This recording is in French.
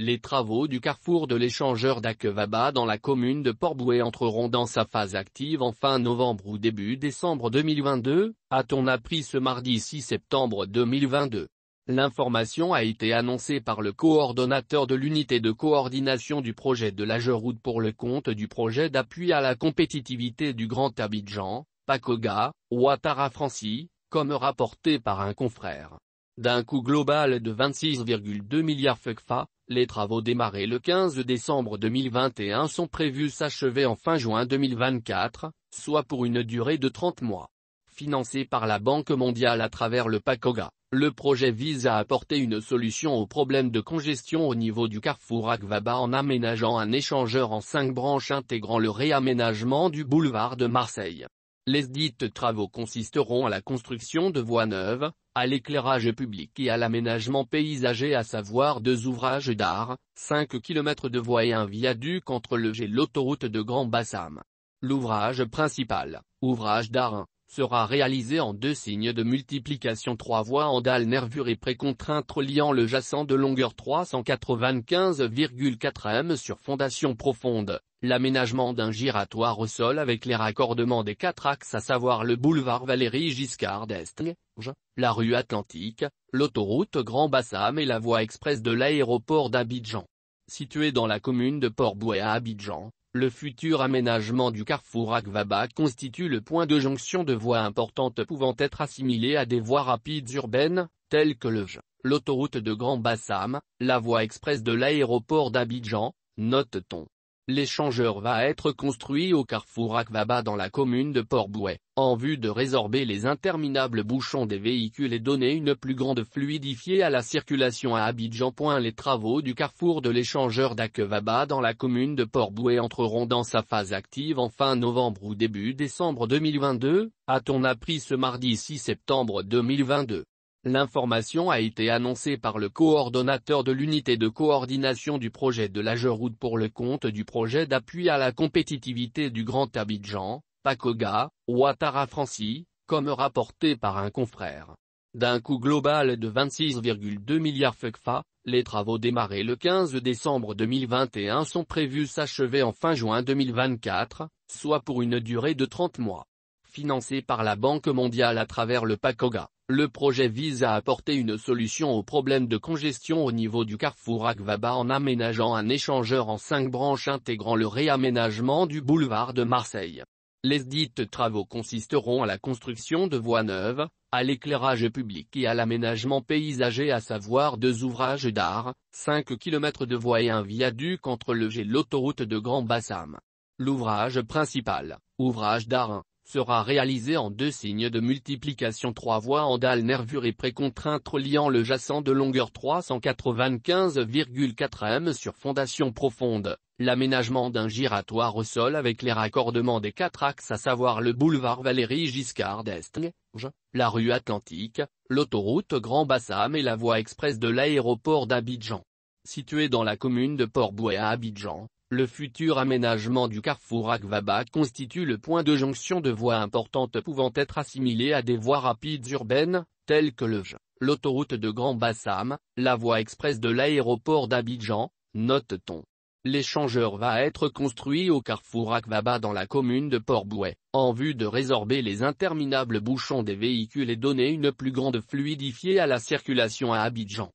Les travaux du carrefour de l'échangeur d'Akevaba dans la commune de port entreront dans sa phase active en fin novembre ou début décembre 2022, a-t-on appris ce mardi 6 septembre 2022. L'information a été annoncée par le coordonnateur de l'unité de coordination du projet de la pour le compte du projet d'appui à la compétitivité du Grand Abidjan, Pacoga, Ouattara Franci, comme rapporté par un confrère. D'un coût global de 26,2 milliards FECFA, les travaux démarrés le 15 décembre 2021 sont prévus s'achever en fin juin 2024, soit pour une durée de 30 mois. Financé par la Banque mondiale à travers le PACOGA, le projet vise à apporter une solution aux problèmes de congestion au niveau du carrefour Akvaba en aménageant un échangeur en cinq branches intégrant le réaménagement du boulevard de Marseille. Les dites travaux consisteront à la construction de voies neuves, à l'éclairage public et à l'aménagement paysager à savoir deux ouvrages d'art, 5 km de voies et un viaduc entre le G et l'autoroute de Grand Bassam. L'ouvrage principal, ouvrage d'art sera réalisé en deux signes de multiplication trois voies en dalle nervure et précontrainte reliant le jacent de longueur 395,4 m sur fondation profonde, l'aménagement d'un giratoire au sol avec les raccordements des quatre axes à savoir le boulevard Valérie Giscard d'Est, la rue Atlantique, l'autoroute Grand Bassam et la voie express de l'aéroport d'Abidjan. Situé dans la commune de Port-Boué à Abidjan, le futur aménagement du carrefour Akvaba constitue le point de jonction de voies importantes pouvant être assimilées à des voies rapides urbaines, telles que le l'autoroute de Grand Bassam, la voie express de l'aéroport d'Abidjan, note-t-on. L'échangeur va être construit au carrefour Akvaba dans la commune de port boué en vue de résorber les interminables bouchons des véhicules et donner une plus grande fluidifiée à la circulation à Abidjan. Les travaux du carrefour de l'échangeur d'Akvaba dans la commune de port entreront dans sa phase active en fin novembre ou début décembre 2022, a-t-on appris ce mardi 6 septembre 2022. L'information a été annoncée par le coordonnateur de l'unité de coordination du projet de la pour le compte du projet d'appui à la compétitivité du Grand Abidjan, Pacoga, Ouattara francie comme rapporté par un confrère. D'un coût global de 26,2 milliards FECFA, les travaux démarrés le 15 décembre 2021 sont prévus s'achever en fin juin 2024, soit pour une durée de 30 mois. Financé par la Banque mondiale à travers le PACOGA. Le projet vise à apporter une solution au problème de congestion au niveau du carrefour Akvaba en aménageant un échangeur en cinq branches intégrant le réaménagement du boulevard de Marseille. Les dites travaux consisteront à la construction de voies neuves, à l'éclairage public et à l'aménagement paysager à savoir deux ouvrages d'art, 5 km de voies et un viaduc entre le G et l'autoroute de Grand Bassam. L'ouvrage principal, ouvrage d'art sera réalisé en deux signes de multiplication trois voies en dalle nervure et précontrainte reliant le jacent de longueur 395,4 m sur fondation profonde, l'aménagement d'un giratoire au sol avec les raccordements des quatre axes à savoir le boulevard Valéry Giscard d'Estaing, la rue Atlantique, l'autoroute Grand Bassam et la voie express de l'aéroport d'Abidjan. Situé dans la commune de Port-Boué à Abidjan, le futur aménagement du carrefour Akvaba constitue le point de jonction de voies importantes pouvant être assimilées à des voies rapides urbaines, telles que le J, l'autoroute de Grand Bassam, la voie express de l'aéroport d'Abidjan, note-t-on. L'échangeur va être construit au carrefour Akvaba dans la commune de port en vue de résorber les interminables bouchons des véhicules et donner une plus grande fluidifiée à la circulation à Abidjan.